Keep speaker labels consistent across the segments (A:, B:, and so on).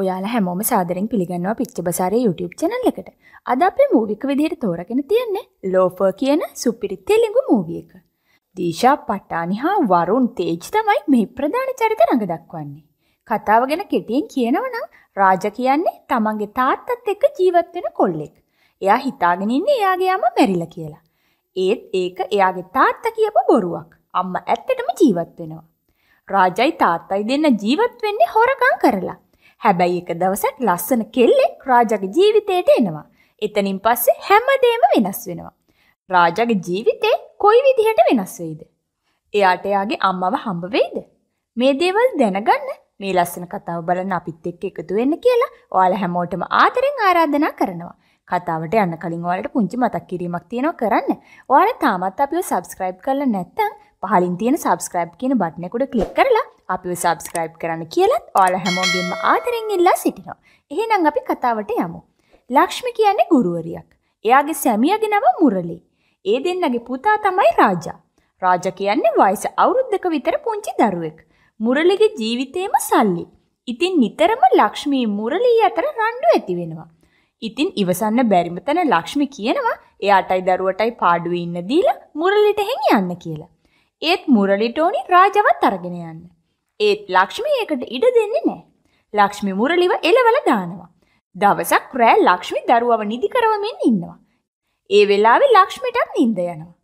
A: ඔයාලා හැමෝම සාදරෙන් පිළිගන්නවා පිච්චබසාරේ YouTube channel එකට. අද අපේ මූවික විදිහට තෝරගෙන තියන්නේ ලෝෆර් කියන සුපිරි තෙලුගු මූවි එක. දීෂා පටානි හා වරුන් තේජ් තමයි මෙහි ප්‍රධාන චරිත රඟ දක්වන්නේ. කතාව ගැන කෙටියෙන් කියනවනම් රාජ කියන්නේ තමන්ගේ තාත්තත් එක්ක ජීවත් වෙන කොල්ලෙක්. එයා හිතාගෙන ඉන්නේ එයාගේ අම්මා මැරිලා කියලා. ඒත් ඒක එයාගේ තාත්තා කියපු බොරුවක්. අම්මා ඇත්තටම ජීවත් වෙනවා. රාජයි තාත්තයි දෙන්න ජීවත් වෙන්නේ හොරකම් කරලා. හැබැයි එක දවසක් ලස්සන කෙල්ලෙක් රාජගේ ජීවිතයට එනවා. එතනින් පස්සේ හැමදේම වෙනස් වෙනවා. රාජගේ ජීවිතේ කොයි විදිහට වෙනස් වෙයිද? එයාට එයාගේ අම්මව හම්බ වෙයිද? මේ දේවල් දැනගන්න මේ ලස්සන කතාව බලන්න අපිත් එක්ක එකතු වෙන්න කියලා ඔයාලා හැමෝටම ආදරෙන් ආරාධනා කරනවා. කතාවට යන්න කලින් ඔයාලට පුංචි මතක් කිරීමක් තියෙනවා කරන්න. ඔයාලා තාමත් අපිව subscribe කරලා නැත්නම් පහලින් තියෙන subscribe කියන බටන් එකට ක්ලික් කරලා අපිව සබස්ක්‍රයිබ් කරන්න කියලත් ඕල හැමෝගෙන්ම ආදරෙන් ඉල්ලා සිටිනවා. එහෙනම් අපි කතාවට යමු. ලක්ෂ්මි කියන්නේ ගුරුවරියක්. එයාගේ සැමියගේ නම මුරලි. ඒ දෙන්නගේ පුතා තමයි රාජා. රාජා කියන්නේ වයස අවුරුද්දක විතර පුංචි දරුවෙක්. මුරලිගේ ජීවිතේම සල්ලි. ඉතින් නිතරම ලක්ෂ්මී මුරලී අතර රණ්ඩු ඇති වෙනවා. ඉතින් ඉවසන්න බැරිම තැන ලක්ෂ්මි කියනවා එයාටයි දරුවටයි පාඩුවේ ඉන්න දීලා මුරලිට හෙන් යන්න කියලා. ඒත් මුරලිට ඕනි රාජවත් අරගෙන යන්න. ඒත් ලක්ෂ්මී ඒකට ඉඩ දෙන්නේ නෑ. ලක්ෂ්මි මුරලිව එලවල දානවා. දවසක් රෑ ලක්ෂ්මි දරුවව නිදි කරවමින් ඉන්නවා. ඒ වෙලාවේ ලක්ෂ්මිටත් නිින්ද යනවා.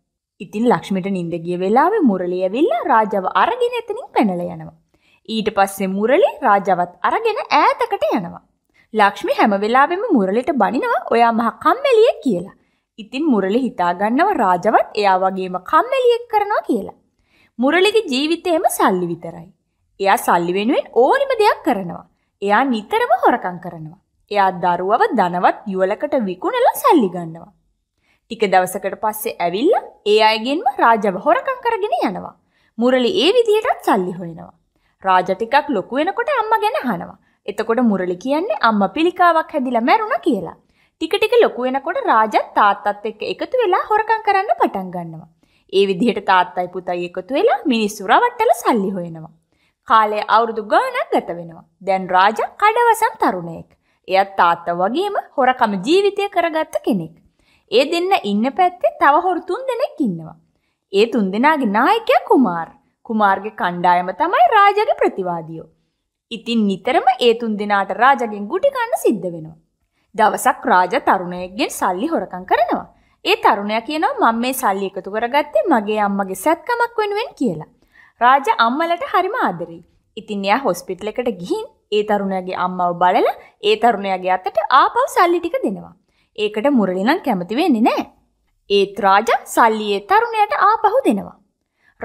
A: ඉතින් ලක්ෂ්මිට නිින්ද ගිය වෙලාවේ මුරලි ඇවිල්ලා රාජාව අරගෙන එතනින් පැනලා යනවා. ඊට පස්සේ මුරලි රාජාවත් අරගෙන ඈතකට යනවා. ලක්ෂ්මි හැම වෙලාවෙම මුරලිට බනිනවා ඔයා මහ කම්මැලියෙක් කියලා. ඉතින් මුරලි හිතාගන්නව රාජවත් එයා වගේම කම්මැලියෙක් කරනවා කියලා. මුරලිගේ ජීවිතේම සල්ලි විතරයි. එයා සල්ලි වෙනුවෙන් ඕනිම දෙයක් කරනවා. එයා නිතරම හොරකම් කරනවා. එයා දරුවව ධනවත් යුවලකට විකුණලා සල්ලි ගන්නවා. ටික දවසකට පස්සේ ඇවිල්ලා ඒ අයගෙන්ම රාජව හොරකම් කරගෙන යනවා. මුරලි ඒ විදිහටත් සල්ලි හොයනවා. රාජ ටිකක් ලොකු වෙනකොට අම්මා ගැන අහනවා. එතකොට මුරලි කියන්නේ අම්මා පිළිකාවක් හැදිලා මැරුණා කියලා. ටික ටික ලොකු වෙනකොට රාජත් තාත්තත් එක්ක එකතු වෙලා හොරකම් කරන්න පටන් ගන්නවා. ඒ විදිහට තාත්තයි පුතයි එකතු වෙලා මිනිස්සු රවට්ටලා සල්ලි හොයනවා. කාලය අවුරුදු ගානක් ගත වෙනවා. දැන් රාජ කඩවසම් තරුණයෙක්. එයත් තාත්ත වගේම හොරකම ජීවිතය කරගත්ත කෙනෙක්. ඒ දෙන්න ඉන්න පැත්තේ තව හොරු තුන් දෙනෙක් ඉන්නවා. ඒ තුන් දෙනාගේ නායකයා කුමාර්. කුමාර්ගේ කණ්ඩායම තමයි රාජගේ ප්‍රතිවාදියෝ. ඉතින් නිතරම ඒ තුන් දෙනාට රාජගෙන් ගුටි ගන්න සිද්ධ වෙනවා. දවසක් රාජ තරුණයෙක්ගෙන් සල්ලි හොරකම් කරනවා. ඒ තරුණයා කියනවා මම මේ සල්ලි එකතු කරගත්තේ මගේ අම්මගේ සැත්කමක් වෙනුවෙන් කියලා. රාජ අම්මලට හරිම ආදරේ. ඉතින් එයා හොස්පිටල් එකට ගිහින් ඒ තරුණයාගේ අම්මව බලලා ඒ තරුණයාගේ අතට ආපහු සල්ලි ටික දෙනවා. ඒකට මුරලි නම් කැමති වෙන්නේ නැහැ. ඒත් රාජා සල්ලි ඒ තරුණයාට ආපහු දෙනවා.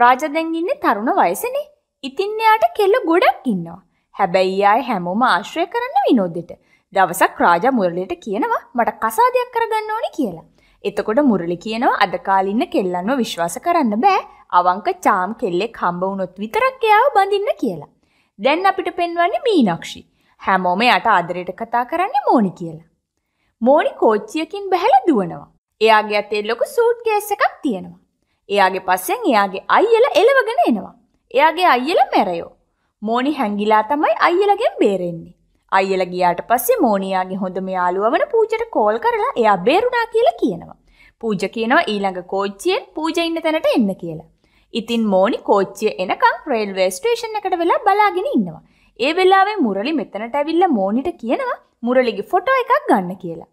A: රාජා දැන් ඉන්නේ තරුණ වයසනේ. ඉතින් එයාට කෙල්ල ගොඩක් ඉන්නවා. හැබැයි ආය හැමෝම ආශ්‍රය කරන්න විනෝදෙට. දවසක් රාජා මුරලියට කියනවා මට කසාදයක් කරගන්න ඕනේ කියලා. එතකොට මුරලි කියනවා අද කාලින්න කෙල්ලන්ව විශ්වාස කරන්න බෑ. අවංක චාම් කෙල්ලෙක් හම්බ වුණොත් විතරක් එයාව බඳින්න කියලා. දැන් අපිට පෙන්වන්නේ මීනක්ෂි. හැමෝම යට ආදරයට කතා කරන්නේ මෝනි කියලා. මෝනි කෝච්චියකින් බැහැලා දුවනවා. එයාගේ අතේ ලොකු සූට් කේස් එකක් තියෙනවා. එයාගේ පස්සෙන් එයාගේ අයියලා එලවගෙන එනවා. එයාගේ අයියලා මැරයෝ. මෝනි හැංගිලා තමයි අයියලගෙන් බේරෙන්නේ. අයියල ගියාට පස්සේ මෝනියාගේ හොඳම යාළුවා වන පූජට කෝල් කරලා එයා බේරුණා කියලා කියනවා. පූජ කියනවා ඊළඟ කෝච්චියෙන් පූජ ඉන්න තැනට එන්න කියලා. ඉතින් මෝනි කෝච්චිය එනකං රේල්වේ ස්ටේෂන් එකට වෙලා බලාගෙන ඉන්නවා. ඒ වෙලාවේ මුරලි මෙතනට ඇවිල්ල මෝනිට කියනවා මුරලිගේ ෆොටෝ එකක් ගන්න කියලා.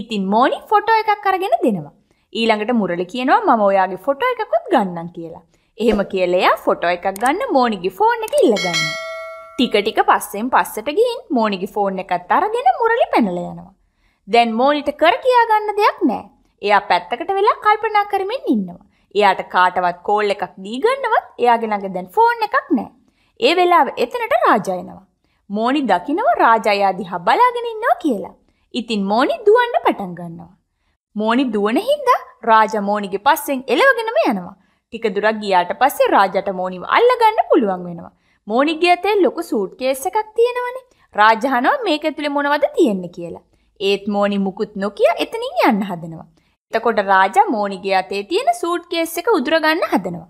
A: ඉතින් මෝනි ෆොටෝ එකක් අරගෙන දෙනවා. ඊළඟට මුරලි කියනවා මම ඔයාගේ ෆොටෝ එකකුත් ගන්නම් කියලා. එහෙම කියලා එයා ෆොටෝ එකක් ගන්න මෝනිගේ ෆෝන් එක ඉල්ලගන්නවා. ටික ටික පස්සෙන් පස්සට ගිහින් මෝනිගේ ෆෝන් එකත් අරගෙන මුරලි පැනලා යනවා. දැන් මෝනිට කර කියා ගන්න දෙයක් නැහැ. එයා පැත්තකට වෙලා කල්පනා කරමින් ඉන්නවා. එයාට කාටවත් කෝල් එකක් දීගන්නවත් එයාගේ ළඟ දැන් ෆෝන් එකක් නැහැ. ඒ වෙලාව එතනට රාජා එනවා. මෝනි දකිනවා රාජයා දිහා බලාගෙන ඉන්නවා කියලා. ඉතින් මෝනි දුවන්න පටන් ගන්නවා. මෝනි දුවන හින්දා රාජා මෝනිගේ පස්සෙන් එලවගෙනම යනවා. ටික දුරක් ගියාට පස්සේ රාජාට මෝනිව අල්ලගන්න පුළුවන් වෙනවා. මෝනිගේ අතේ ලොකු සූට්කේස් එකක් තියෙනවනේ. රාජහනවා මේක ඇතුලේ මොනවද තියෙන්නේ කියලා. ඒත් මෝනි මුකුත් නොකිය එතනින් යන්න හදනවා. එතකොට රාජා මෝනිගේ අතේ තියෙන සූට්කේස් එක උදුරගන්න හදනවා.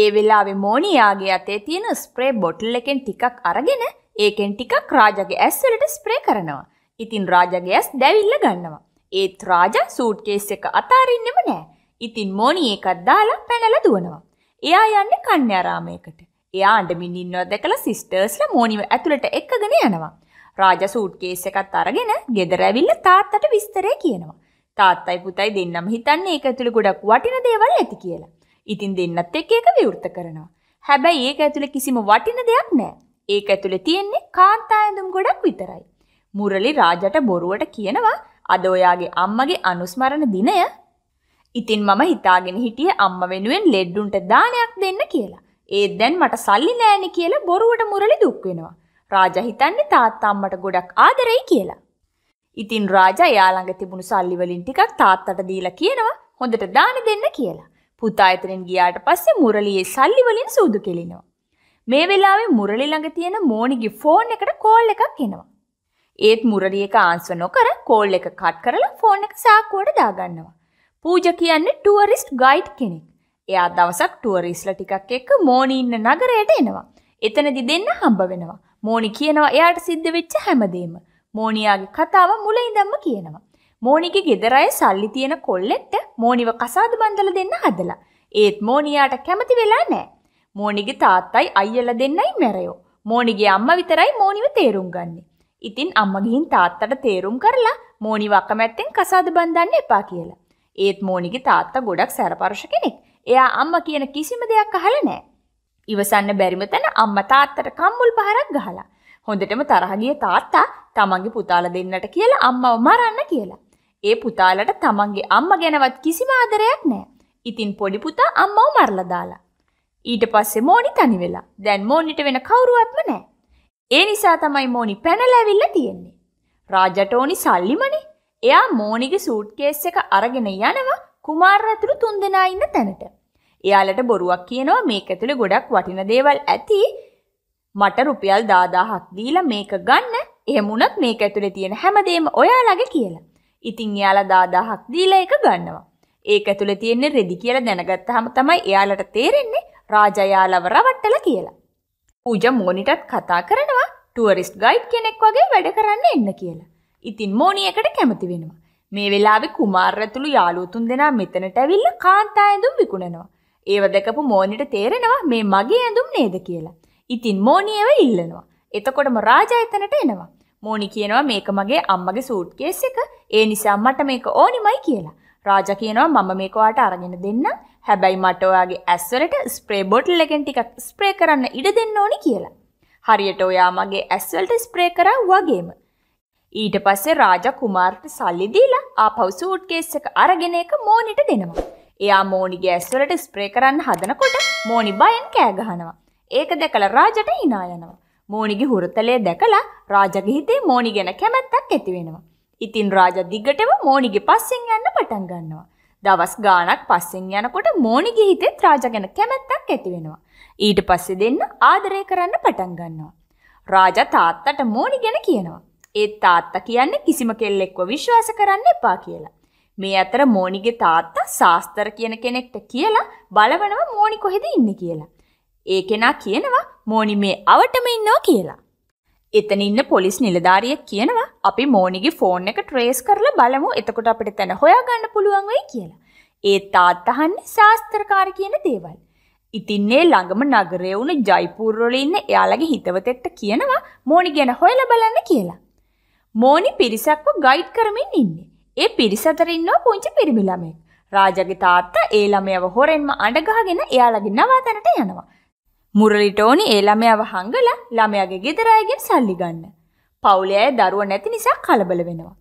A: ඒ වෙලාවේ මෝනියාගේ අතේ තියෙන ස්ප්‍රේ බොටල් එකෙන් ටිකක් අරගෙන ඒකෙන් ටිකක් රාජාගේ ඇස්වලට ස්ප්‍රේ කරනවා. ඉතින් රාජාගේ ඇස් දැවිල්ල ගන්නවා. ඒත් රාජා සූට්කේස් එක අතාරින්නෙම නෑ. ඉතින් මෝනි එකක් දාලා පැනලා දුවනවා. එයා යන්නේ කන්‍යාරාමයකට. එයා අඬමින් ඉන්නවා දැකලා සිස්ටර්ස්ලා මෝනිව ඇතුළට එක්කගෙන යනවා. රාජා සූට්කේස් එකත් අරගෙන ගෙදර ඇවිල්ලා තාත්තට විස්තරය කියනවා. තාත්තයි පුතයි දෙන්නම හිතන්නේ ඒක ඇතුළේ ගොඩක් වටින දේවල් ඇති කියලා. ඉතින් දෙන්නත් එක්ක ඒක විවෘත කරනවා. හැබැයි ඒක ඇතුළේ කිසිම වටින දෙයක් නැහැ. ඒක ඇතුළේ තියෙන්නේ කාන්තා ඇඳුම් ගොඩක් විතරයි. මුරලි රාජට බොරුවට කියනවා අද ඔයාගේ අම්මගේ අනුස්මරණ දිනය. ඉතින් මම හිතාගෙන හිටියේ අම්ම වෙනුවෙන් ලෙඩ්ඩුන්ට දානයක් දෙන්න කියලා. ඒත් දැන් මට සල්ලි නෑනේ කියලා බොරුවට මුරලි දුක් වෙනවා. රාජා හිතන්නේ තාත්තා අම්මට ගොඩක් ආදරෙයි කියලා. ඉතින් රාජා එයා ළඟ තිබුණු සල්ලි වලින් ටිකක් තාත්තට දීලා කියනවා හොඳට දාන දෙන්න කියලා. පුතා එතනින් ගියාට පස්සේ මුරලියේ සල්ලි වලින් සූදු කෙලිනවා. මේ වෙලාවේ මුරලි ළඟ තියෙන මෝනිගේ ෆෝන් එකට කෝල් එකක් එනවා. ඒත් මුරලි එක ආන්සර් නොකර කෝල් එක කට් කරලා ෆෝන් එක සාක්කුවට දාගන්නවා. පූජා කියන්නේ ටුවරිස්ට් ගයිඩ් කෙනෙක්. එයා දවසක් ටුවරිස්ලා ටිකක් එක්ක මෝනි ඉන්න නගරයට එනවා. එතනදි දෙන්න හම්බ වෙනවා. මෝනි කියනවා එයාට සිද්ධ වෙච්ච හැමදේම. මෝනියාගේ කතාව මුල ඉඳන්ම කියනවා. මෝනිගේ ගෙදරයි සල්ලි තියෙන කොල්ලෙක්ට මෝනිව කසාද බන්දල දෙන්න හදලා. ඒත් මෝනියාට කැමති වෙලා නෑ. මෝනිගේ තාත්තයි අයියලා දෙන්නයි මැරයෝ. මෝනිගේ අම්මා විතරයි මෝනිව තේරුම් ගන්නෙ. ඉතින් අම්මා ගිහින් තාත්තට තේරුම් කරලා මෝනිව අකමැත්තෙන් කසාද බන්දන්න එපා කියලා. ඒත් මෝනිගේ තාත්තා ගොඩක් සැරපරුෂ කෙනෙක්. එයා අම්මා කියන කිසිම දෙයක් අහලා නෑ. ඉවසන්න බැරිම තැන අම්මා තාත්තට කම්මුල් පහරක් ගහලා හොඳටම තරහගිය තාත්තා තමන්ගේ පුතාල දෙන්නට කියලා අම්මව මරන්න කියලා. ඒ පුතාලට තමන්ගේ අම්ම ගැනවත් කිසිම ආදරයක් නෑ. ඉතින් පොඩි පුතා අම්මව මරලා දාලා. ඊට පස්සේ මෝනි තනි වෙලා. දැන් මෝනිට වෙන කවුරුවත්ම නෑ. ඒ නිසා තමයි මෝනි පැනලා ඇවිල්ලා තියෙන්නේ. රාජටෝනි සල්ලිමනේ. එයා මෝනිගේ සූට්කේස් එක අරගෙන යනවා කුමාරතුරු තුන්දෙනා ඉන්න තැනට. එයාලට බොරුවක් කියනවා මේක ඇතුලේ ගොඩක් වටින දේවල් ඇති මට රුපියල් 10000ක් දීලා මේක ගන්න. එහෙම වුණත් මේක ඇතුලේ තියෙන හැමදේම ඔයාලගේ කියලා. ඉතින් එයාලා 10000ක් දීලා ඒක ගන්නවා. ඒක ඇතුලේ තියෙන රෙදි කියලා දැනගත්තාම තමයි එයාලට තේරෙන්නේ රාජා යාලව රවට්ටලා කියලා. පූජ මෝනිටත් කතා කරනවා ටුවරිස්ට් ගයිඩ් කෙනෙක් වගේ වැඩ කරන්න එන්න කියලා. ඉතින් මෝනියකට කැමති වෙනවා. මේ වෙලාවේ කුමාර් ඇතුළු යාළුවෝ තුන්දෙනා මෙතනට ඇවිල්ලා කාන්තා ඇඳුම් විකුණනවා. ඒව දැකපු මෝනිට තේරෙනවා මේ මගේ ඇඳුම් නේද කියලා. ඉතින් මෝනියව ඉල්ලනවා. එතකොටම රාජා එතනට එනවා. මෝනි කියනවා මේක මගේ අම්මගේ සූට්කේස් එක. ඒ නිසා මට මේක ඕනිමයි කියලා. රාජා කියනවා මම මේක ඔයාට අරගෙන දෙන්නම්. හැබැයි මට ඔයාගේ ඇස්වලට ස්ප්‍රේ බොටල් එකෙන් ටිකක් ස්ප්‍රේ කරන්න ඉඩ දෙන්න ඕනි කියලා. හරියට ඔයා මගේ ඇස්වලට ස්ප්‍රේ කරා වගේම. ඊට පස්සේ රාජා කුමාරට සල්ලි දීලා ආපහු සූට්කේස් එක අරගෙන එක මෝනිට දෙනවා. එයා මෝනිගේ ඇස්වලට ස්ප්‍රේ කරන්න හදනකොට මෝනි බයෙන් කෑ ගහනවා. ඒක දැකලා රාජට hina යනවා. මෝනිගේ හුරතලය දැකලා රාජගේ හිතේ මෝනි ගැන කැමැත්තක් ඇති වෙනවා. ඉතින් රාජ දිගටම මෝනිගේ පස්සෙන් යන්න පටන් ගන්නවා. දවස් ගාණක් පස්සෙන් යනකොට මෝනිගේ හිතේ රාජ ගැන කැමැත්තක් ඇති වෙනවා. ඊට පස්සේ දෙන්න ආදරය කරන්න පටන් ගන්නවා. රාජ තාත්තට මෝනි ගැන කියනවා. ඒ තාත්තා කියන්නේ කිසිම කෙල්ලෙක්ව විශ්වාස කරන්න එපා කියලා. මේ අතර මෝනිගේ තාත්තා ශාස්තර කියන කෙනෙක්ට කියලා බලවනව මෝනි කොහෙද ඉන්නේ කියලා. ඒ කෙනා කියනවා මෝනි මේ අවටම ඉන්නවා කියලා. එතන ඉන්න පොලිස් නිලධාරියෙක් කියනවා අපි මෝනිගේ ෆෝන් එක ට්‍රේස් කරලා බලමු එතකොට අපිට තැන හොයාගන්න පුළුවන් වෙයි කියලා. ඒ තාත්තහන්නේ ශාස්ත්‍රකාර කියන දේවල්. ඉතින් මේ ළඟම නගරයේ වුණ ජයිපූර් වල ඉන්න එයාලගේ හිතවතෙක්ට කියනවා මෝනි ගැන හොයලා බලන්න කියලා. මෝනි පිරිසක්ව ගයිඩ් කරමින් ඉන්නේ. ඒ පිරිස අතර ඉන්නවා පුංචි පිරිමි ළමෙක්. රාජාගේ තාත්තා ඒ ළමයව හොරෙන්ම අඬ ගහගෙන එයාලගේ නවාතැනට යනවා. මුරලිට ඕනි ඒ ළමයාව හංගලා ළමයාගේ ගෙදර අයගෙන් සල්ලි ගන්න. පවුලේ අය දරුවා නැති නිසා කලබල වෙනවා.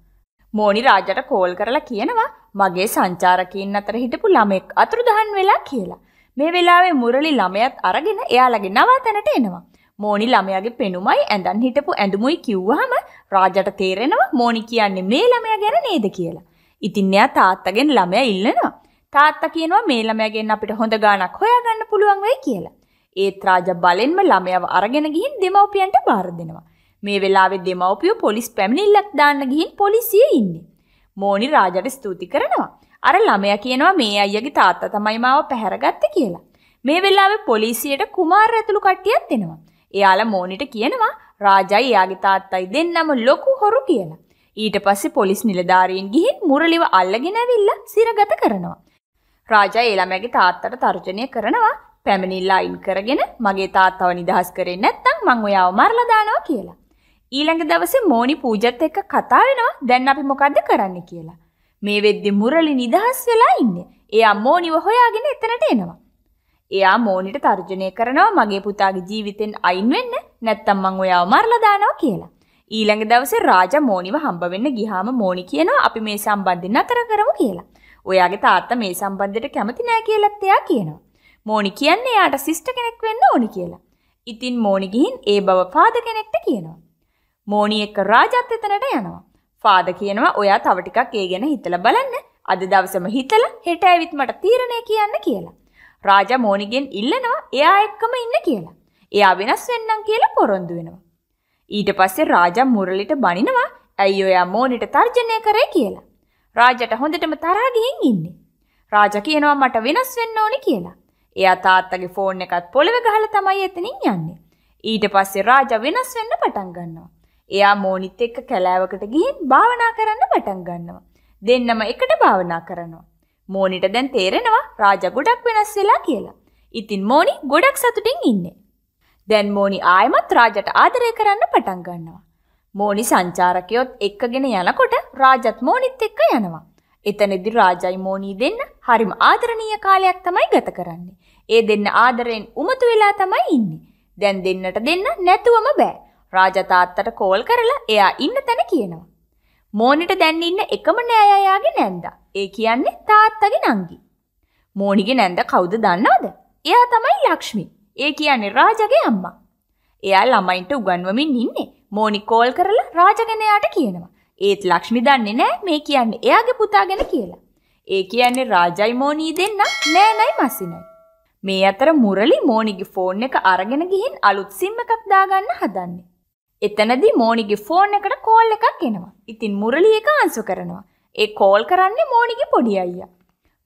A: මෝනි රාජට කෝල් කරලා කියනවා මගේ සංචාරකීන් අතර හිටපු ළමෙක් අතුරුදහන් වෙලා කියලා. මේ වෙලාවේ මුරලි ළමයත් අරගෙන එයාලගේ නවාතැනට එනවා. මෝනි ළමයාගේ පෙනුමයි ඇඳන් හිටපු ඇඳුමුයි කිව්වහම රාජට තේරෙනවා මෝනි කියන්නේ මේ ළමයා ගැන නේද කියලා. ඉතින් එයා තාත්තගෙන් ළමයා ඉල්ලනවා. තාත්තා කියනවා මේ ළමයාගෙන් අපිට හොඳ ගාණක් හොයාගන්න පුළුවන් වෙයි කියලා. ඒත් රාජා බලෙන්ම ළමයාව අරගෙන ගිහින් දෙමව්පියන්ට බාර දෙනවා. මේ වෙලාවේ දෙමව්පියෝ පොලිස් පැමිණිල්ලක් දාන්න ගිහින් පොලිසියේ ඉන්නේ. මෝනි රාජාට ස්තුති කරනවා. අර ළමයා කියනවා මේ අයියාගේ තාත්තා තමයි මාව පැහැරගත්තේ කියලා. මේ වෙලාවේ පොලිසියට කුමාර් ඇතුළු කට්ටියක් එනවා. එයාලා මෝනිට කියනවා රාජයි එයාගේ තාත්තයි දෙන්නම ලොකු හොරු කියලා. ඊට පස්සේ පොලිස් නිලධාරීන් ගිහින් මුරලිව අල්ලගෙන ඇවිල්ලා සිරගත කරනවා. රාජා ඒ ළමයාගේ තාත්තට තර්ජනය කරනවා පැමිණිල්ලා අයින් කරගෙන මගේ තාත්තව නිදහස් කරේ නැත්තම් මං ඔයාව මරලා දානවා කියලා. ඊළඟ දවසේ මෝනි පූජත් එක්ක කතා වෙනවා දැන් අපි මොකද්ද කරන්න කියලා. මේ වෙද්දි මුරලි නිදහස් වෙලා ඉන්නේ. එයා මෝනිව හොයාගෙන එතනට එනවා. එයා මෝනිට තර්ජනය කරනවා මගේ පුතාගේ ජීවිතෙන් අයින් වෙන්න නැත්තම් මං ඔයාව මරලා දානවා කියලා. ඊළඟ දවසේ රාජා මෝනිව හම්බ වෙන්න ගියාම මෝනි කියනවා අපි මේ සම්බන්ධය නතර කරමු කියලා. ඔයාගේ තාත්තා මේ සම්බන්ධයට කැමති නෑ කියලාත් එයා කියනවා. මෝනි කියන්නේ යාට සිස්ට කෙනෙක් වෙන්න ඕනි කියලා. ඉතින් මෝනි ගිහින් ඒ බව ෆාද කෙනෙක්ට කියනවා. මෝනි එක්ක රාජත් එතනට යනවා. ෆාද කියනවා ඔයා තව ටිකක් ඒ ගැන හිතලා බලන්න. අද දවසම හිතලා හෙට ඇවිත් මට තීරණය කියන්න කියලා. රාජා මෝනිගෙන් ඉල්ලනවා එයා එක්කම ඉන්න කියලා. එයා වෙනස් වෙන්නම් කියලා පොරොන්දු වෙනවා. ඊට පස්සේ රාජා මුරලිට බනිනවා ඇයි ඔයා මෝනිට තර්ජනය කරේ කියලා. රාජට හොඳටම තරහ ගිහින් ඉන්නේ. රාජා කියනවා මට වෙනස් වෙන්න ඕනේ කියලා. එයා තාත්තගේ ෆෝන් එකත් පොළව ගහලා තමයි එතනින් යන්නේ. ඊට පස්සේ රාජා වෙනස් වෙන්න පටන් ගන්නවා. එයා මෝනිත් එක්ක කැලෑවකට ගිහින් භාවනා කරන්න පටන් ගන්නවා. දෙන්නම එකට භාවනා කරනවා. මෝනිට දැන් තේරෙනවා රාජා ගොඩක් වෙනස් වෙලා කියලා. ඉතින් මෝනි ගොඩක් සතුටින් ඉන්නේ. දැන් මෝනි ආයෙමත් රාජට ආදරය කරන්න පටන් ගන්නවා. මෝනි සංචාරකයොත් එක්කගෙන යනකොට රාජත් මෝනිත් එක්ක යනවා. එතනදී රාජයි මෝනි දෙන්න හරිම ආදරණීය කාලයක් තමයි ගත කරන්නේ. ඒ දෙන්න ආදරෙන් උමතු වෙලා තමයි ඉන්නේ. දැන් දෙන්නට දෙන්න නැතුවම බෑ. රාජතාත්තට කෝල් කරලා එයා ඉන්න තැන කියනවා. මෝනිට දැන් ඉන්න එකම නෑයාගේ නැන්දා. ඒ කියන්නේ තාත්තගේ නංගි. මෝනිගේ නැන්ද කවුද දන්නවද? එයා තමයි ලක්ෂ්මී. ඒ කියන්නේ රාජගේ අම්මා. එයා ළමයින්ට උගන්වමින් ඉන්නේ. මෝනි කෝල් කරලා රාජගෙනයාට කියනවා. ඒත් ලක්ෂ්මි දන්නේ නෑ මේ කියන්නේ එයාගේ පුතා ගැන කියලා. ඒ කියන්නේ රාජයි මෝනී දෙන්න නෑ නයි මසිනයි. මේ අතර මුරලි මෝනිගේ ෆෝන් එක අරගෙන ගිහින් අලුත් සිම් එකක් දාගන්න හදන්නේ. එතනදී මෝනිගේ ෆෝන් එකට කෝල් එකක් එනවා. ඉතින් මුරලි එක අන්සු කරනවා. ඒ කෝල් කරන්නේ මෝනිගේ පොඩි අයියා.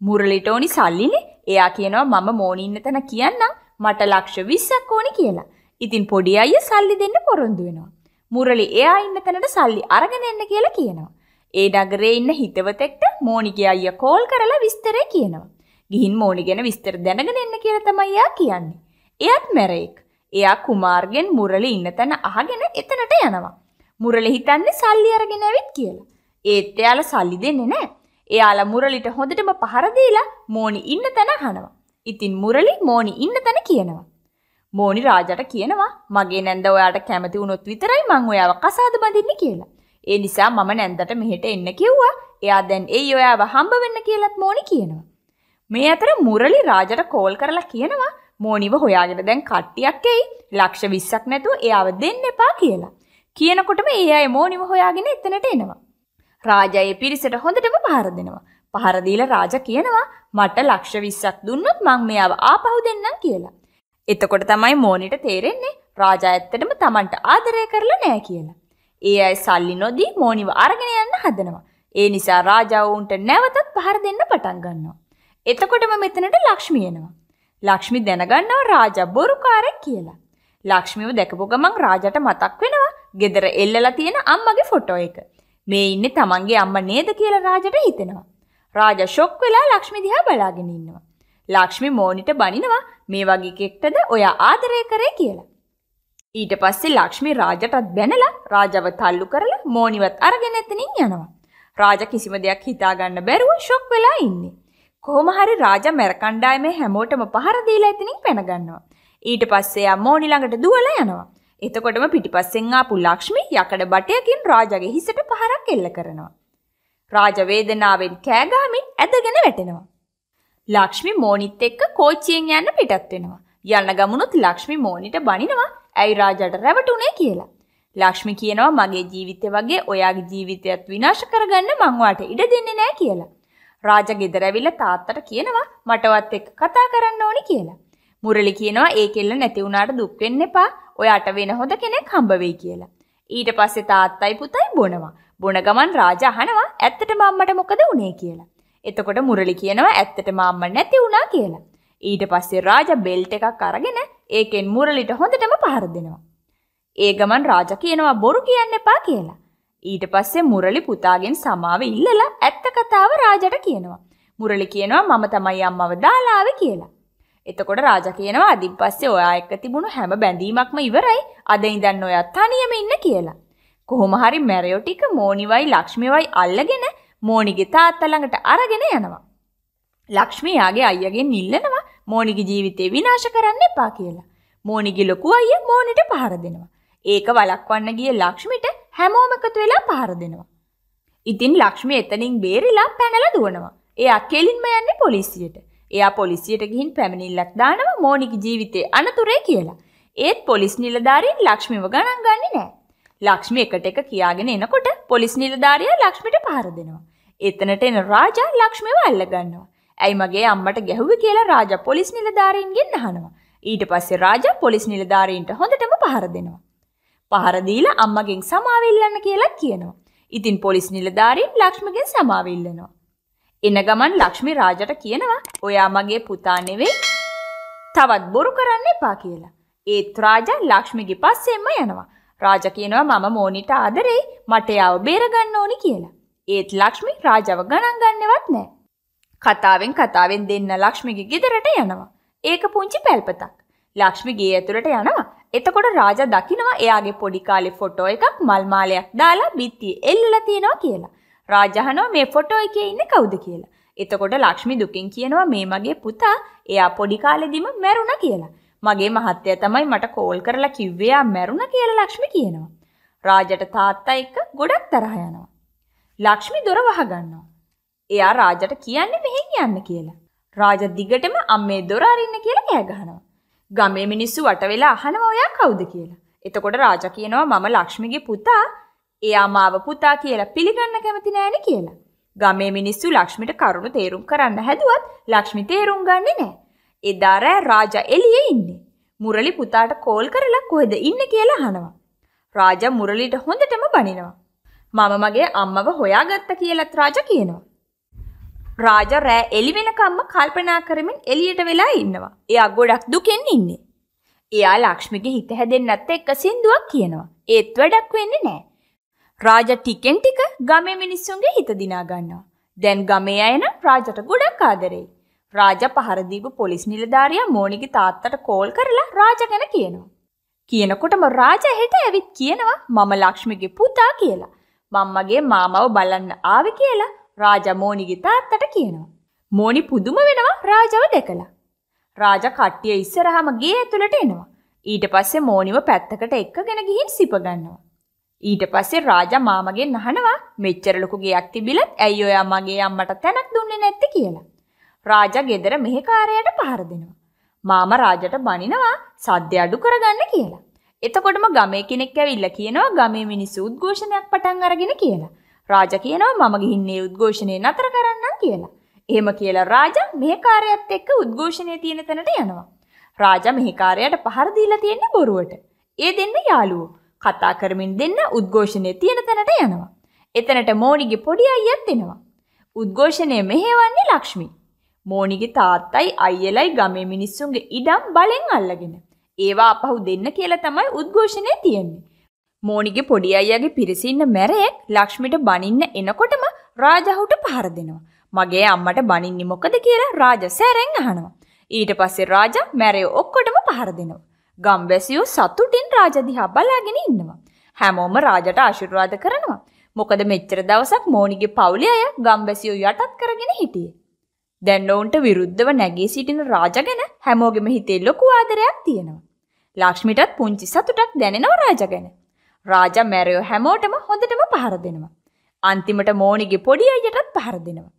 A: මුරලිට ඕනි සල්ලිනේ. එයා කියනවා මම මෝනින් එතන කියන්නම්. මට ලක්ෂ 20ක් ඕනි කියලා. ඉතින් පොඩි අයියා සල්ලි දෙන්න පොරොන්දු වෙනවා. මුරලි එයා ඉන්න තැනට සල්ලි අරගෙන එන්න කියලා කියනවා. ඒ නගරේ ඉන්න හිතවතෙක්ට මෝනිගේ අයියා කෝල් කරලා විස්තරේ කියනවා. ගිහින් මෝනි ගැන විස්තර දැනගෙන එන්න කියලා තමයි එයා කියන්නේ. එයාත් මැරෙක්. එයා කුමාර්ගෙන් මුරලි ඉන්න තැන අහගෙන එතනට යනවා. මුරලි හිතන්නේ සල්ලි අරගෙන ඇවිත් කියලා. ඒත් එයාලා සල්ලි දෙන්නේ නැහැ. එයාලා මුරලිට හොඳටම පහර දීලා මෝනි ඉන්න තැන අහනවා. ඉතින් මුරලි මෝනි ඉන්න තැන කියනවා. මෝනි රාජාට කියනවා මගේ නැන්ද ඔයාට කැමති වුණොත් විතරයි මං ඔයාව කසාද බඳින්නේ කියලා. ඒ නිසා මම නැන්දට මෙහෙට එන්න කිව්වා. එයා දැන් එයි ඔයාව හම්බ වෙන්න කියලාත් මෝනි කියනවා. මේ අතර මුරලි රාජට කෝල් කරලා කියනවා මෝනිව හොයාගෙන දැන් කට්ටියක් එයි ලක්ෂ විස්සක් නැතුව එයාව දෙන්න එපා කියලා. කියනකොටම ඒ අය මෝනිව හොයාගෙන එතනට එනවා. රාජයේ පිරිසට හොඳටම පහර දෙනවා. පහර දීලා රාජ කියනවා මට ලක්ෂ විස්සක් දුන්නොත් මං මෙයාව ආපහු දෙන්නම් කියලා. එතකොට තමයි මෝනිට තේරෙන්නේ රාජා ඇත්තටම Tamanට ආදරය කරලා නෑ කියලා. ඒ අය සල්ලි නොදී මෝනිව අරගෙන යන්න හදනවා. ඒ නිසා රාජා වුන්ට නැවතත් පහර දෙන්න පටන් ගන්නවා. එතකොටම මෙතනට ලක්ෂ්මී එනවා. ලක්ෂ්මී දැනගන්නවා රාජා බොරුකාරයෙක් කියලා. ලක්ෂ්මීව දැකපු ගමන් රාජාට මතක් වෙනවා ගෙදර එල්ලලා තියෙන අම්මගේ ෆොටෝ එක. මේ ඉන්නේ තමන්ගේ අම්මා නේද කියලා රාජාට හිතෙනවා. රාජා ෂොක් වෙලා ලක්ෂ්මී දිහා බලාගෙන ඉන්නවා. ලක්ෂ්මී මෝනිට බනිනවා මේ වගේ කෙක්ටද ඔයා ආදරය කරේ කියලා. ඊට පස්සේ ලක්ෂ්මී රාජටත් බැනලා රාජාව තල්ලු කරලා මෝනිවත් අරගෙන එතනින් යනවා. රාජා කිසිම දෙයක් හිතාගන්න බැරුව ෂොක් වෙලා ඉන්නේ. කොහොම හරි රාජා මැර කණ්ඩායමේ හැමෝටම පහර දීලා එතනින් පැන ගන්නවා. ඊට පස්සේ අම්මෝනි ළඟට දුවලා යනවා. එතකොටම පිටිපස්සෙන් ආපු ලක්ෂ්මී යකඩ බටයකින් රාජාගේ හිසට පහරක් එල්ල කරනවා. රාජා වේදනාවෙන් කෑ ගහමින් ඇදගෙන වැටෙනවා. ලක්ෂ්මී මෝනිත් එක්ක කෝච්චියෙන් යන්න පිටත් වෙනවා. යන්න ගමනුත් ලක්ෂ්මී මෝනිට බනිනවා ඇයි රාජාට රැවටුනේ කියලා. ලක්ෂ්මී කියනවා මගේ ජීවිතය වගේ ඔයාගේ ජීවිතයත් විනාශ කරගන්න මං වාට ඉඩ දෙන්නේ නැහැ කියලා. රාජා ගෙදර ඇවිල්ලා තාත්තට කියනවා මටවත් එක්ක කතා කරන්න ඕනි කියලා. මුරලි කියනවා ඒ කෙල්ල නැති වුණාට දුක් වෙන්න එපා. ඔයාට වෙන හොඳ කෙනෙක් හම්බ වෙයි කියලා. ඊට පස්සේ තාත්තයි පුතයි බොනවා. බොන ගමන් රාජා අහනවා ඇත්තටම අම්මට මොකද වුනේ කියලා. එතකොට මුරලි කියනවා ඇත්තටම අම්ම නැති වුණා කියලා. ඊට පස්සේ රාජා බෙල්ට් එකක් අරගෙන ඒකෙන් මුරලිට හොඳටම පහර දෙනවා. ඒ ගමන් රාජා කියනවා බොරු කියන්න එපා කියලා. ඊට පස්සේ මුරලි පුතාගෙන් සමාව ඉල්ලලා ඇත්ත කතාව රාජට කියනවා. මුරලි කියනවා මම තමයි අම්මව දාලාවේ කියලා. එතකොට රාජා කියනවා අදින් පස්සේ ඔයා එක්ක තිබුණු හැම බැඳීමක්ම ඉවරයි. අද ඉඳන් ඔයා තනියම ඉන්න කියලා. කොහොම හරි මැරියෝ ටික මෝනිවයි ලක්ෂ්මිවයි අල්ලගෙන මෝනිගේ තාත්තා ළඟට අරගෙන යනවා. ලක්ෂ්මී යාගේ අයියාගෙන් ඉල්ලනවා මෝනිගේ ජීවිතේ විනාශ කරන්න එපා කියලා. මෝනිගේ ලොකු අයියා මෝනිට පහර දෙනවා. ඒක වළක්වන්න ගිය ලක්ෂ්මිට හැමෝම එකතු වෙලා පහර දෙනවා. ඉතින් ලක්ෂ්මී එතනින් බේරිලා පැනලා දුවනවා. එයා කෙලින්ම යන්නේ පොලිසියට. එයා පොලිසියට ගිහින් පැමිණිල්ලක් දානවා මෝනිගේ ජීවිතේ අනතුරේ කියලා. ඒත් පොලිස් නිලධාරීන් ලක්ෂ්මීව ගණන් ගන්නේ නැහැ. ලක්ෂ්මී එකට එක කියාගෙන එනකොට පොලිස් නිලධාරියා ලක්ෂ්මීට පහර දෙනවා. එතනට එන රාජා ලක්ෂ්මීව අල්ලගන්නවා. ඇයි මගේ අම්මට ගැහුවේ කියලා රාජා පොලිස් නිලධාරීන්ගෙන් අහනවා. ඊට පස්සේ රාජා පොලිස් නිලධාරීන්ට හොඳටම පහර දෙනවා. පහර දීලා අම්මගෙන් සමාව ඉල්ලන්න කියලා කියනවා. ඉතින් පොලිස් නිලධාරීන් ලක්ෂ්මිගෙන් සමාව ඉල්ලනවා. එන ගමන් ලක්ෂ්මි රාජට කියනවා ඔයා මගේ පුතා නෙවෙයි. තවත් බොරු කරන්න එපා කියලා. ඒත් රාජා ලක්ෂ්මිගේ පස්සෙන්ම යනවා. රාජා කියනවා මම මෝනිට ආදරෙයි මට යාව බේරගන්න ඕනි කියලා. ඒත් ලක්ෂ්මි රාජාව ගණන් ගන්නවත් නැහැ. කතාවෙන් කතාවෙන් දෙන්න ලක්ෂ්මිගේ ගෙදරට යනවා. ඒක පුංචි පැල්පතක්. ලක්ෂ්මි ගේ ඇතුළට යනවා. එතකොට රාජා දකිනවා එයාගේ පොඩි කාලේ ෆොටෝ එකක් මල් මාලයක් දාලා බිත්තියේ එල්ලලා තියෙනවා කියලා. රාජා අහනවා මේ ෆොටෝ එකේ ඉන්නේ කවුද කියලා. එතකොට ලක්ෂ්මි දුකින් කියනවා මේ මගේ පුතා එයා පොඩි කාලෙදිම මැරුණා කියලා. මගේ මහත්තයා තමයි මට කෝල් කරලා කිව්වේ එයා මැරුණා කියලා ලක්ෂ්මි කියනවා. රාජට තාත්තා එක්ක ගොඩක් තරහ යනවා. ලක්ෂ්මි දොර වහගන්නවා. එයා රාජට කියන්නේ මෙහෙන් යන්න කියලා. රාජා දිගටම අම්මේ දොර අරින්න කියලා කෑ ගහනවා. ගමේ මිනිස්සු වට වෙලා අහනවා ඔයා කවුද කියලා. එතකොට රාජා කියනවා මම ලක්ෂ්මිගේ පුතා. එයා මාව පුතා කියලා පිළිගන්න කැමති නෑනේ කියලා. ගමේ මිනිස්සු ලක්ෂ්මිට කරුණු තේරුම් කරන්න හැදුවත් ලක්ෂ්මි තේරුම් ගන්නේ නෑ. එදා රෑ රාජා එළියේ ඉන්නේ. මුරලි පුතාට කෝල් කරලා කොහෙද ඉන්නේ කියලා අහනවා. රාජා මුරලිට හොඳටම බනිනවා. මම මගේ අම්මව හොයාගත්ත කියලත් රාජා කියනවා. රාජ රෑ එළි වෙනකම්ම කල්පනා කරමින් එළියට වෙලා ඉන්නවා. එයා ගොඩක් දුකෙන් ඉන්නේ. එයා ලක්ෂ්මිගේ හිත හැදෙන්නත් එක්ක සින්දුවක් කියනවා. ඒත් වැඩක් වෙන්නේ නැහැ. රාජ ටිකෙන් ටික ගමේ මිනිස්සුන්ගේ හිත දිනා ගන්නවා. දැන් ගමේ අය නම් රාජට ගොඩක් ආදරෙයි. රාජ පහර දීපු පොලිස් නිලධාරියා මෝනිගේ තාත්තට කෝල් කරලා රාජ ගැන කියනවා. කියනකොටම රාජ හෙට ඇවිත් කියනවා මම ලක්ෂ්මිගේ පුතා කියලා. මම්මගේ මාමව බලන්න ආවේ කියලා රාජා මෝනිගේ තාත්තට කියනවා. මෝනි පුදුම වෙනවා රාජාව දැකලා. රාජා කට්ටිය ඉස්සරහම ගේ ඇතුළට එනවා. ඊට පස්සේ මෝනිව පැත්තකට එක්කගෙන ගිහින් සිප ගන්නවා. ඊට පස්සේ රාජා මාමගෙන් අහනවා මෙච්චර ලොකු ගෙයක් තිබිලත් ඇයි ඔයා මගේ අම්මට තැනක් දුන්නේ නැත්තේ කියලා. රාජා ගෙදර මෙහෙකාරයට පහර දෙනවා. මාම රාජට බනිනවා සද්ද අඩු කරගන්න කියලා. එතකොටම ගමේ කෙනෙක් ඇවිල්ලා කියනවා ගමේ මිනිස්සු උද්ඝෝෂණයක් පටන් අරගෙන කියලා. රාජා කියනවා මම ගිහින් මේ උද්ඝෝෂණය නතර කරන්නම් කියලා. එහෙම කියලා රාජා මෙහෙකාරයත් එක්ක උද්ඝෝෂණය තියෙන තැනට යනවා. රාජා මෙහෙකාරයට පහර දීලා තියෙන්නේ බොරුවට. ඒ දෙන්න යාළුවෝ. කතා කරමින් දෙන්න උද්ඝෝෂණය තියෙන තැනට යනවා. එතනට මෝනිගේ පොඩි අයියත් එනවා. උද්ඝෝෂණය මෙහෙවන්නේ ලක්ෂ්මි. මෝනිගේ තාත්තයි අයියලයි ගමේ මිනිස්සුන්ගේ ඉඩම් බලෙන් අල්ලගෙන. ඒවා අපහු දෙන්න කියලා තමයි උද්ඝෝෂණය තියෙන්නේ. මෝනිගේ පොඩි අයියාගේ පිරිසින්න මැරයෙක් ලක්ෂ්මිට බනින්න එනකොටම රාජහුට පහර දෙනවා. මගේ අම්මට බනින්නේ මොකද කියලා රාජ සැරෙන් අහනවා. ඊට පස්සේ රාජා මැරයෝ ඔක්කොටම පහර දෙනවා. ගම්වැසියෝ සතුටින් රාජ දිහා බලාගෙන ඉන්නවා. හැමෝම රාජට ආශිර්වාද කරනවා. මොකද මෙච්චර දවසක් මෝනිගේ පවුලේ අය ගම්වැසියෝ යටත් කරගෙන හිටියේ. දැන් ඔවුන්ට විරුද්ධව නැගී සිටින රාජා ගැන හැමෝගෙම හිතේ ලොකු ආදරයක් තියෙනවා. ලක්ෂ්මිටත් පුංචි සතුටක් දැනෙනවා රාජා ගැන. රාජා මැරයෝ හැමෝටම හොඳටම පහර දෙනවා. අන්තිමට මෝනිගේ පොඩි අයියටත් පහර දෙනවා.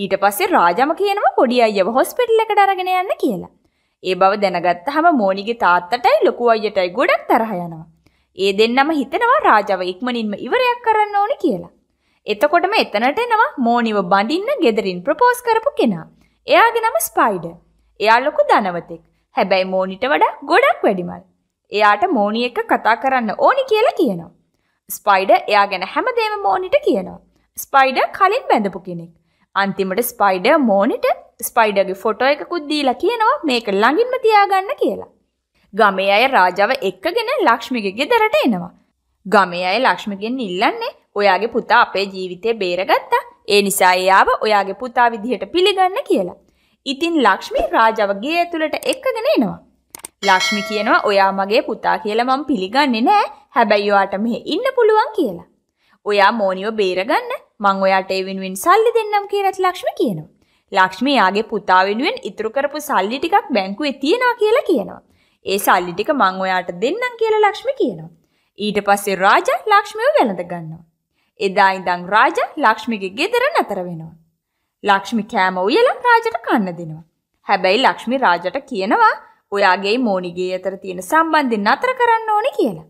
A: ඊට පස්සේ රාජම කියනවා පොඩි අයියව හොස්පිටල් එකට අරගෙන යන්න කියලා. ඒ බව දැනගත්තහම මෝනිගේ තාත්තටයි ලොකු අයියටයි ගොඩක් තරහ යනවා. ඒ දෙන්නම හිතනවා රාජාව ඉක්මනින්ම ඉවරයක් කරන්න ඕනි කියලා. එතකොටම එතනට එනවා මෝනිව බඳින්න ගෙදරින් ප්‍රපෝස් කරපු කෙනා. එයාගේ නම ස්පයිඩර්. එයා ලොකු ධනවතෙක්. හැබැයි මෝනිට වඩා ගොඩක් වැඩිමල්. එයාට මෝනි එක්ක කතා කරන්න ඕනි කියලා කියනවා. ස්පයිඩර් එයා ගැන හැමදේම මෝනිට කියනවා. ස්පයිඩර් කලින් බැඳපු කෙනෙක්. අන්තිමට ස්පයිඩර් මෝනිට ස්පයිඩර්ගේ ෆොටෝ එකකුත් දීලා කියනවා මේක ළඟින්ම තියාගන්න කියලා. ගමේ අය රාජාව එක්කගෙන ලක්ෂ්මිගේ ගෙදරට එනවා. ගමේ අය ලක්ෂ්මිගෙන් ඉල්ලන්නේ ඔයාගේ පුතා අපේ ජීවිතේ බේරගත්තා. ඒ නිසා එයාව ඔයාගේ පුතා විදිහට පිළිගන්න කියලා. ඉතින් ලක්ෂ්මී රාජාව ගේ ඇතුළට එක්කගෙන එනවා. ලක්ෂ්මි කියනවා ඔයා මගේ පුතා කියලා මම පිළිගන්නේ නෑ. හැබැයි ඔයාට මෙහෙ ඉන්න පුළුවන් කියලා. ඔයා මෝනිව බේරගන්න මං ඔයාට ඒ වෙනුවෙන් සල්ලි දෙන්නම් කියලාත් ලක්ෂ්මි කියනවා. ලක්ෂ්මි යාගේ පුතා වෙනුවෙන් ඉතුරු කරපු සල්ලි ටිකක් බැංකුවේ තියනවා කියලා කියනවා. ඒ සල්ලි ටික මං ඔයාට දෙන්නම් කියලා ලක්ෂ්මි කියනවා. ඊට පස්සේ රාජා ලක්ෂ්මිව වෙළඳ ගන්නවා. එදා ඉඳන් රාජා ලක්ෂ්මිගේ ගෙදර නතර වෙනවා. ලක්ෂ්මි කෑම උයලා රාජට කන්න දෙනවා. හැබැයි ලක්ෂ්මි රාජට කියනවා ඔයාගේ මෝනිගේ අතර තියෙන සම්බන්ධය නතර කරන්න ඕනේ කියලා.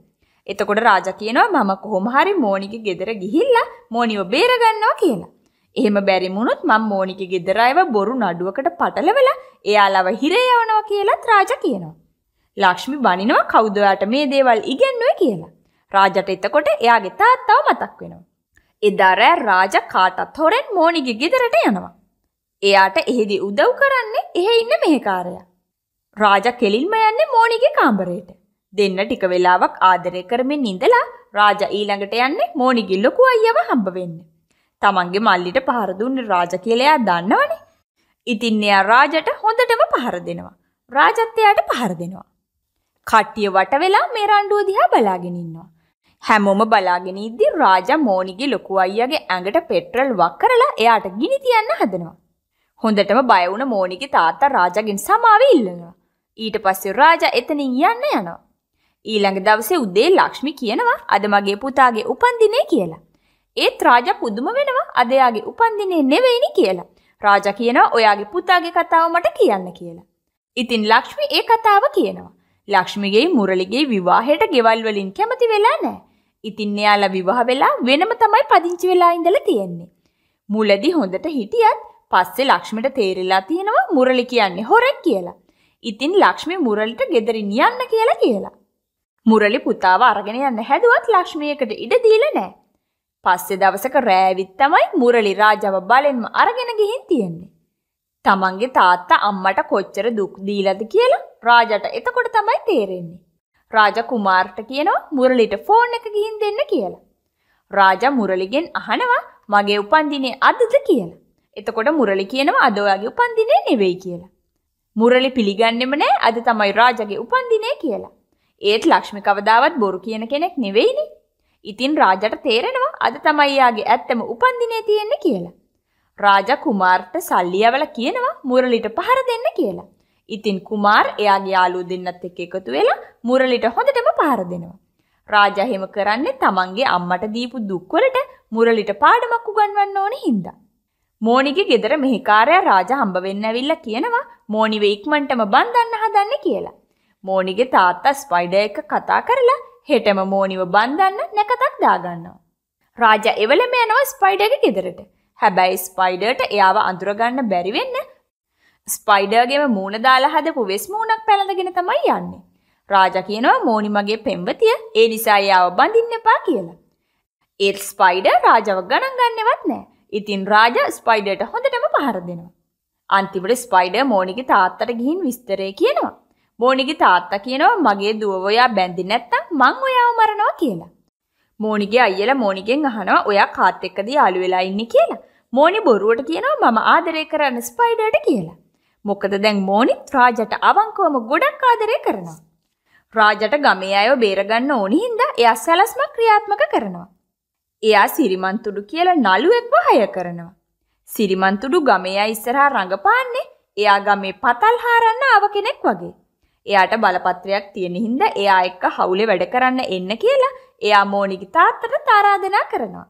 A: එතකොට රාජා කියනවා මම කොහොම හරි මෝනිගේ ගෙදර ගිහිල්ලා මෝනිව බේරගන්නවා කියලා. එහෙම බැරි වුණොත් මම මෝනිගේ ගෙදර අයව බොරු නඩුවකට පටලවලා එයාලව හිරේ යවනවා කියලාත් රාජා කියනවා. ලක්ෂ්මි බනිනවා කවුද ඔයාට මේ දේවල් ඉගෙනුවේ කියලා. රාජාට එතකොට එයාගේ තාත්තව මතක් වෙනවා. එදා රෑ රාජා කාටත් හොරෙන් මෝනිගේ ගෙදරට යනවා. එයාට එහෙදි උදව් කරන්නේ එහෙ ඉන්න මෙහෙකාරයා. රාජා කෙලින්ම යන්නේ මෝනිගේ කාමරයට. දෙන්න ටික වෙලාවක් ආදරය කරමින් ඉඳලා රාජා ඊළඟට යන්නේ මෝනිගේ ලොකු අයියාව හම්බ වෙන්න. තමන්ගේ මල්ලිට පහර දුන්නේ රාජා කියලා එයා දන්නවනේ. ඉතින් එයා රාජට හොඳටම පහර දෙනවා. රාජත් එයාට පහර දෙනවා. කට්ටිය වට වෙලා මේ රණ්ඩුව දිහා බලාගෙන ඉන්නවා. හැමෝම බලාගෙන ඉද්දි රාජා මෝනිගේ ලොකු අයියාගේ ඇඟට පෙට්‍රල් වක් කරලා එයාට ගිනි තියන්න හදනවා. හොඳටම බය වුණ මෝනිගේ තාත්තා රාජාගෙන් සමාව ඉල්ලනවා. ඊට පස්සේ රාජා එතනින් යන්න යනවා. ඊළඟ දවසේ උදේ ලක්ෂ්මි කියනවා අද මගේ පුතාගේ උපන්දිනේ කියලා. ඒත් රාජා පුදුම වෙනවා අද යාගේ උපන්දිනේ නෙවෙයිනි කියලා. රාජා කියනවා ඔයාගේ පුතාගේ කතාව මට කියන්න කියලා. ඉතින් ලක්ෂ්මි ඒ කතාව කියනවා. ලක්ෂ්මිගේ මුරලිගේ විවාහයට ගෙවල් වලින් කැමති වෙලා නැහැ. ඉතින් එයාලා විවාහ වෙලා වෙනම තමයි පදිංචි වෙලා ඉඳලා තියෙන්නේ. මුලදී හොඳට හිටියත් පස්සේ ලක්ෂ්මිට තේරිලා තියෙනවා මුරලි කියන්නේ හොරෙක් කියලා. ඉතින් ලක්ෂ්මි මුරලිට ගෙදරින් යන්න කියලා කියලා. මුරලි පුතාව අරගෙන යන්න හැදුවත් ලක්ෂ්මියකට ඉඩ දීලා නැහැ. පස්සේ දවසක රෑවිත් තමයි මුරලි රාජාව බලෙන්ම අරගෙන ගිහින් තියෙන්නේ. තමන්ගේ තාත්තා අම්මට කොච්චර දුක් දීලාද කියලා රාජාට එතකොට තමයි තේරෙන්නේ. රාජා කුමාර්ට කියනවා මුරලිට ෆෝන් එක ගිහින් දෙන්න කියලා. රාජා මුරලිගෙන් අහනවා මගේ උපන්දිනේ අදද කියලා. එතකොට මුරලි කියනවා අද ඔයාගේ උපන්දිනේ නෙවෙයි කියලා. මුරලි පිළිගන්නෙම නෑ අද තමයි රාජගේ උපන්දිනේ කියලා. ඒත් ලක්ෂ්මි කවදාවත් බොරු කියන කෙනෙක් නෙවෙයිනේ. ඉතින් රාජට තේරෙනවා අද තමයි යාගේ ඇත්තම උපන්දිනේ තියෙන්නේ කියලා. රාජා කුමාර්ට සල්ලි යවලා කියනවා මුරලිට පහර දෙන්න කියලා. ඉතින් කුමාර් එයාගේ යාළුවෝ දෙන්නත් එක්ක එකතු වෙලා මුරලිට හොඳටම පහර දෙනවා. රාජා හිම කරන්නේ තමන්ගේ අම්මට දීපු දුක්වලට මුරලිට පාඩමක් උගන්වන්න ඕනේ හින්දා. මෝනිගේ ගෙදර මෙහිකාරයා රාජා හම්බ වෙන්න ඇවිල්ලා කියනවා මෝනිව ඉක්මන්ටම බන්දන්න හදන්න කියලා. මෝනිගේ තාත්තා ස්පයිඩ එක කතා කරලා හෙටම මෝනිව බන්දන්න නැකතක් දාගන්නවා. රාජ එවලම යනවා ස්පයිඩගේ ගෙදරට. හැබැයි ස්පයිඩර්ට එයාව අඳුරගන්න බැරි වෙන්න ස්පයිඩර්ගේම මූණ දාලා හදපු වෙස් මූණක් පැලඳගෙන තමයි යන්නේ. රාජා කියනවා මෝනි මගේ පෙම්වතිය ඒ නිසා එයාව බඳින්න එපා කියලා. ඒත් ස්පයිඩර් රාජව ගණන් ගන්නෙවත් නැහැ. ඉතින් රාජා ස්පයිඩර්ට හොඳටම පහර දෙනවා. අන්තිමට ස්පයිඩර් මෝනිගේ තාත්තට ගිහින් විස්තරය කියනවා. මෝනිගේ තාත්තා කියනවා මගේ දුව ඔයා බැඳි නැත්තම් මං ඔයාව මරනවා කියලා. මෝනිගේ අයියලා මෝනිගෙන් අහනවා ඔයා කාත් එක්කද යාළු වෙලා ඉන්නේ කියලා. මෝනි බොරුවට කියනවා මම ආදරය කරන ස්පයිඩර්ට කියලා. මොකද දැන් මෝනිත් රාජට අවංකවම ගොඩක් ආදරය කරනවා. රාජට ගමේ අයව බේරගන්න ඕනි හින්දා එයා සැලැස්මක් ක්‍රියාත්මක කරනවා. එයා සිරිමන්තුඩු කියලා නළුවෙක්ව හය කරනවා. සිරිමන්තුඩු ගමේ අය ඉස්සරහා රඟපාන්නේ එයා ගමේ පතල් හාරන්න ආව කෙනෙක් වගේ. එයාට බලපත්‍රයක් තියෙන හින්දා එයා එක්ක හවුලේ වැඩ කරන්න එන්න කියලා එයා මෝනිගේ තාත්තට ආරාධනා කරනවා.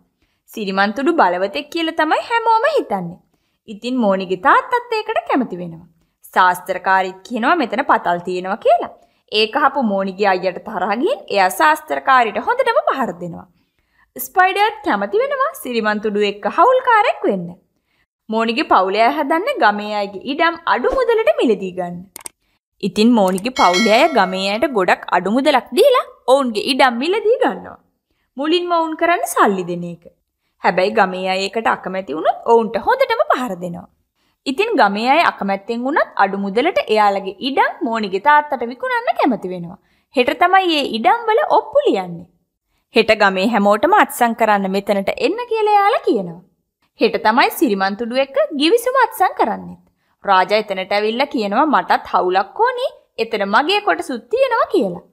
A: සිරිමන්තුඩු බලවතෙක් කියලා තමයි හැමෝම හිතන්නේ. ඉතින් මෝනිගේ තාත්තත් ඒකට කැමති වෙනවා. ශාස්ත්‍රකාරීත් කියනවා මෙතන පතල් තියෙනවා කියලා. ඒක හපු මෝනිගේ අයියට තරහ ගින් එයා ශාස්ත්‍රකාරීට හොඳටම පහර දෙනවා. ස්පයිඩර්ත් කැමති වෙනවා සිරිමන්තුඩු එක්ක හවුල්කාරයෙක් වෙන්න. මෝනිගේ පවුලේ අය හදන්නේ ගමේ අයගේ ඉඩම් අඩු මුදලට මිලදී ගන්න. ඉතින් මෝනිගේ පවුලේ අය ගමේ අයට ගොඩක් අඩු මුදලක් දීලා ඔවුන්ගේ ඉඩම් මිලදී ගන්නවා. මුලින්ම ඔවුන් කරන්නේ සල්ලි දෙන එක. හැබැයි ගමේ අය ඒකට අකමැති වුණොත් ඔවුන්ට හොඳටම පහර දෙනවා. ඉතින් ගමේ අය අකමැත්තෙන් වුණත් අඩු මුදලට එයාලගේ ඉඩම් මෝනිගේ තාත්තට විකුණන්න කැමති වෙනවා. හෙට තමයි මේ ඉඩම් වල ඔප්පු ලියන්නේ. හෙට ගමේ හැමෝටම අත්සන් කරන්න මෙතනට එන්න කියලා එයාලා කියනවා. හෙට තමයි සිරිමන්තුඩු එක්ක ගිවිසුම අත්සන් කරන්නෙත්. රාජා එතනට ඇවිල්ලා කියනවා මටත් හවුලක් ඕනේ. එතන මගේ කොටසුත් තියෙනවා කියලා.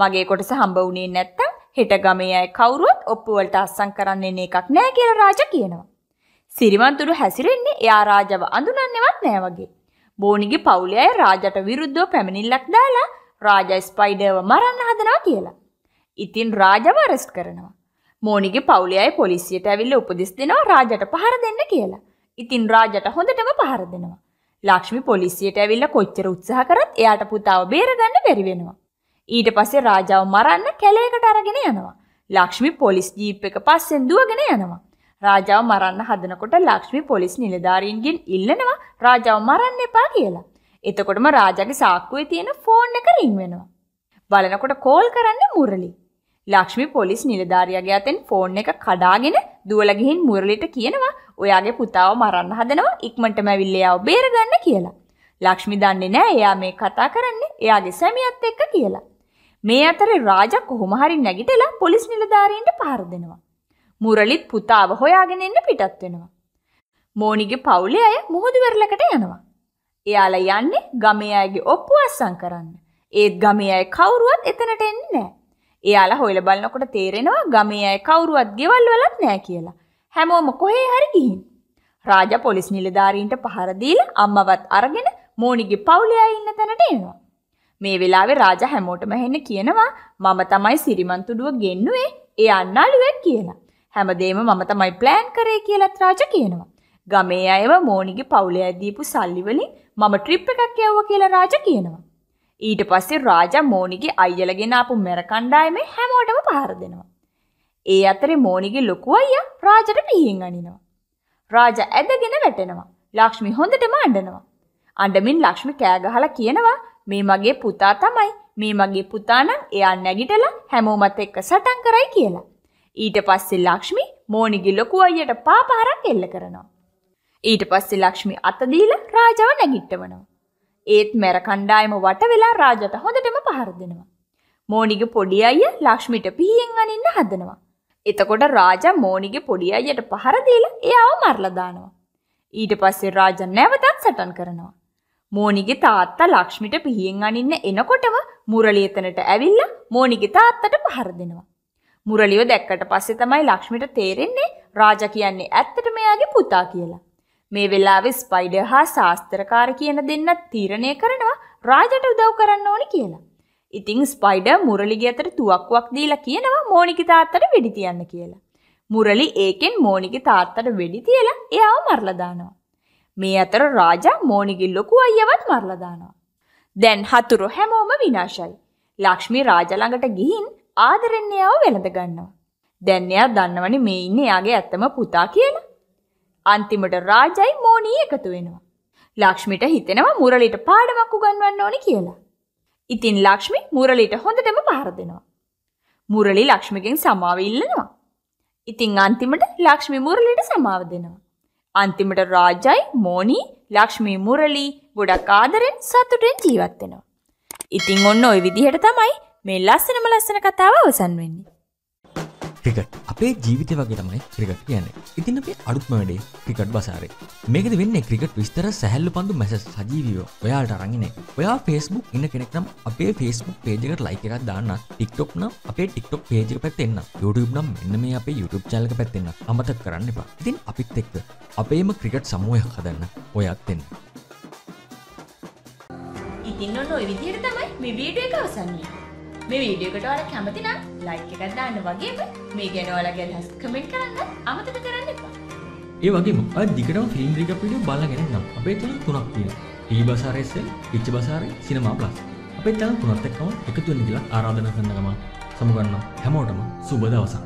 A: මගේ කොටස හම්බ වුණේ නැත්තම් හෙට ගමේ අය කවුරුවත් ඔප්පුවලට අත්සන් කරන්නේ එකක් නෑ කියලා රාජා කියනවා. සිරිමන්තුඩු හැසිරෙන්නේ එයා රාජව අඳුනන්නේවත් නෑ වගේ. බෝනිගේ පවුලේ අය රාජට විරුද්ධව පැමිණිල්ලක් දාලා රාජා ස්පයිඩර්ව මරන්න හදනවා කියලා. ඉතින් රාජව අරෙස්ට් කරනවා. මෝනිගේ පවුලියයි පොලිසියට ඇවිල්ල උපදෙස් දෙනවා රාජට පහර දෙන්න කියලා. ඉතින් රාජට හොඳටම පහර දෙනවා. ලක්ෂ්මි පොලිසියට ඇවිල්ලා කොච්චර උත්සාහ කරත් එයාට පුතාව බේරගන්න බැරි වෙනවා. ඊට පස්සේ රාජාව මරන්න කැලේකට අරගෙන යනවා. ලක්ෂ්මි පොලිස් ජීප් එක පස්සෙන් දුවගෙන යනවා. රාජාව මරන්න හදනකොට ලක්ෂ්මි පොලිස් නිලධාරීන්ගෙන් ඉල්ලනවා රාජාව මරන්න එපා කියලා. එතකොටම රාජාගේ සාක්කුවේ තියෙන ෆෝන් එක රින් වෙනවා. බලනකොට කෝල් කරන්නේ මුරලි. ලක්ෂ්මි පොලිස් නිලධාරියාගේ අතෙන් ෆෝන් එක කඩාගෙන දුවලා ගිහින් මුරලිට කියනවා ඔයාගේ පුතාව මරන්න හදනවා ඉක්මනටම ඇවිල්ලා එයාව බේරගන්න කියලා. ලක්ෂ්මි දන්නේ නැහැ එයා මේ කතා කරන්නේ එයාගේ සැමියාත් එක්ක කියලා. මේ අතරේ රාජා කොහොම හරි නැගිටලා පොලිස් නිලධාරීන්ට පහර දෙනවා. මුරලිත් පුතාව හොයාගෙන එන්න පිටත් වෙනවා. මෝනිගේ පවුලේ අය මුහුදු වෙරළකට යනවා. එයාලා යන්නේ ගමේ අයගේ ඔප්පු අස්සම් කරන්න. ඒත් ගමේ අය කවුරුවත් එතනට එන්නේ නැහැ. එයාලා හොයලා බලනකොට තේරෙනවා ගමේ අය කවුරුවත් ගෙවල් වලත් නැහැ කියලා. හැමෝම කොහේ හරි ගිහින්. රාජා පොලිස් නිලධාරීන්ට පහර දීලා අම්මවත් අරගෙන මෝනිගේ පවුලේ අය ඉන්න තැනට එනවා. මේ වෙලාවේ රාජා හැමෝටම හෙන්න කියනවා මම තමයි සිරිමන්තුඩුව ගෙන්නුවේ ඒ අන්න අලුවෙක් කියලා. හැමදේම මම තමයි ප්ලෑන් කරේ කියලත් රාජා කියනවා. ගමේ අයව මෝනිගේ පවුලේ අය දීපු සල්ලි වලින් මම ට්‍රිප් එකක් යවුවා කියලා රාජා කියනවා. ඊට පස්සේ රාජා මෝනිගේ අයියලගෙන ආපු මැර කණ්ඩායමේ හැමෝටම පහර දෙනවා. ඒ අතරේ මෝනිගේ ලොකු අයියා රාජට පිහින් අනිනවා. රාජා ඇදගෙන වැටෙනවා. ලක්ෂ්මි හොඳටම අඬනවා. අඬමින් ලක්ෂ්මි කෑ ගහලා කියනවා මේ මගේ පුතා තමයි. මේ මගේ පුතා නම් එයා නැගිටලා හැමෝමත් එක්ක සටන් කරයි කියලා. ඊට පස්සේ ලක්ෂ්මි මෝනිගේ ලොකු අයියට පාපහරක් එල්ල කරනවා. ඊට පස්සේ ලක්ෂ්මි අත දීලා රාජාව නැගිට්ටවනවා. ඒත් මැර කණ්ඩායම වට වෙලා රාජට හොඳටම පහර දෙනවා. මෝනිගේ පොඩි අයිය ලක්ෂ්මිට පිහියෙන් අනින්න හදනවා. එතකොට රාජා මෝනිගේ පොඩි අයියට පහර දීලා එයාව මරලා දානවා. ඊට පස්සේ රාජා නැවතත් සටන් කරනවා. මෝනිගේ තාත්තා ලක්ෂ්මිට පිහියෙන් අනින්න එනකොටම මුරලි එතනට ඇවිල්ලා මෝනිගේ තාත්තට පහර දෙනවා. මුරලිව දැක්කට පස්සේ තමයි ලක්ෂ්මිට තේරෙන්නේ රාජා කියන්නේ ඇත්තටම එයාගේ පුතා කියලා. මේ වෙලාවේ ස්පයිඩර් හා ශාස්ත්‍රකාර කියන දෙන්නත් තීරණය කරනවා රාජට උදව් කරන්න ඕනි කියලා. ඉතින් ස්පයිඩර් මුරලිගේ අතට තුවක්කුවක් දීලා කියනවා මෝනිකි තාත්තට වෙඩි තියන්න කියලා. මුරලි ඒකෙන් මෝනිකි තාත්තට වෙඩි තියලා එයාව මරලා දානවා. මේ අතර රාජා මෝනිකි ලොකු අයියවත් මරලා දානවා. දැන් හතුරු හැමෝම විනාශයි. ලක්ෂ්මී රාජා ළඟට ගිහින් ආදරෙන් එයාව වෙළඳ ගන්නවා. දැන් එයා දන්නවනේ මේ ඉන්නේ එයාගේ ඇත්තම පුතා කියලා. අන්තිමට රාජයි මෝනී එකතු වෙනවා. ලක්ෂ්මිට හිතෙනවා මුරලිට පාඩමක් උගන්වන්න ඕනි කියලා. ඉතින් ලක්ෂ්මි මුරලිට හොඳටම පහර දෙනවා. මුරලි ලක්ෂ්මිගෙන් සමාව ඉල්ලනවා. ඉතින් අන්තිමට ලක්ෂ්මි මුරලිට සමාව දෙනවා. අන්තිමට රාජයි මෝනී ලක්ෂ්මි මුරලි ගොඩක් ආදරෙන් සතුටෙන් ජීවත් වෙනවා. ඉතින් ඔන්න ওই විදිහට තමයි මේ ලස්සනම ලස්සන කතාව අවසන් වෙන්නේ. ක්‍රිකට් අපේ ජීවිත වගේ තමයි ක්‍රිකට් කියන්නේ ඉතින් අපේ අඩුත්ම වැඩේ ක්‍රිකට් බසාරේ මේකද වෙන්නේ ක්‍රිකට් විස්තර සැහැල්ලු පන්දු මැසස් සජීවීව ඔයාට අරගෙන ඔයා ෆේස්බුක් ඉන්න කෙනෙක් නම් අපේ ෆේස්බුක් පේජකට ලයික එකක් දාන්න ටික්ටොක් නම් අපේ ටික්ටොක් පේජක පැත්තෙන්න YouTube නම් මෙන්න මේ අපේ YouTube චැනලක පැත්තෙන්න අමතක කරන්න එපා ඉතින් අපිත් එක්ක අපේම ක්‍රිකට් සමූහය හදන්න ඔයත් එන්න ඉතින් ඔන්න ඔය විදිහට තමයි මේ වීඩියෝ එක අවසන් වෙන්නේ මේ වීඩියෝ එකට ඔයාලා කැමති නම් ලයික් එකක් දාන්න වගේම මේ ගැන ඔයාලගේ අදහස් කමෙන්ට් කරන්න අමතක කරන්න එපා. ඒ වගේම ඔයා දිගටම ෆිල්ම් රිකප් වීඩියෝ බලගෙන ඉන්නම්. අපේ channel තුනක් තියෙනවා. ඊබසාර SL, ඉච්චබසාර, සිනමා ප්ලස්. අපේ channel තුනත් එක්කම එකතු වෙන්න කියලා ආරාධනා කරන ගමන් සමුගන්නවා. හැමෝටම සුබ දවසක්.